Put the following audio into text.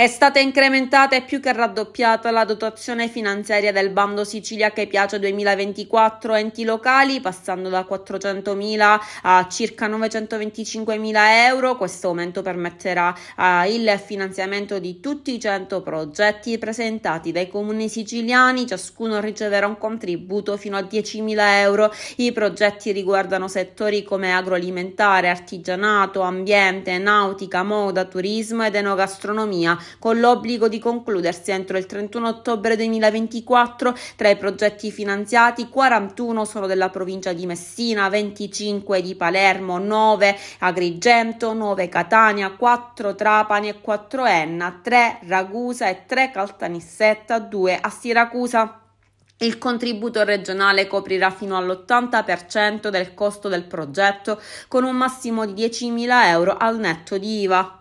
È stata incrementata e più che raddoppiata la dotazione finanziaria del bando Sicilia che piace 2024 enti locali, passando da 400.000 a circa 925.000 euro. Questo aumento permetterà eh, il finanziamento di tutti i 100 progetti presentati dai comuni siciliani, ciascuno riceverà un contributo fino a 10.000 euro. I progetti riguardano settori come agroalimentare, artigianato, ambiente, nautica, moda, turismo ed enogastronomia con l'obbligo di concludersi entro il 31 ottobre 2024. Tra i progetti finanziati 41 sono della provincia di Messina, 25 di Palermo, 9 Agrigento, 9 Catania, 4 Trapani e 4 Enna, 3 Ragusa e 3 Caltanissetta, 2 a Siracusa. Il contributo regionale coprirà fino all'80% del costo del progetto con un massimo di 10.000 euro al netto di IVA.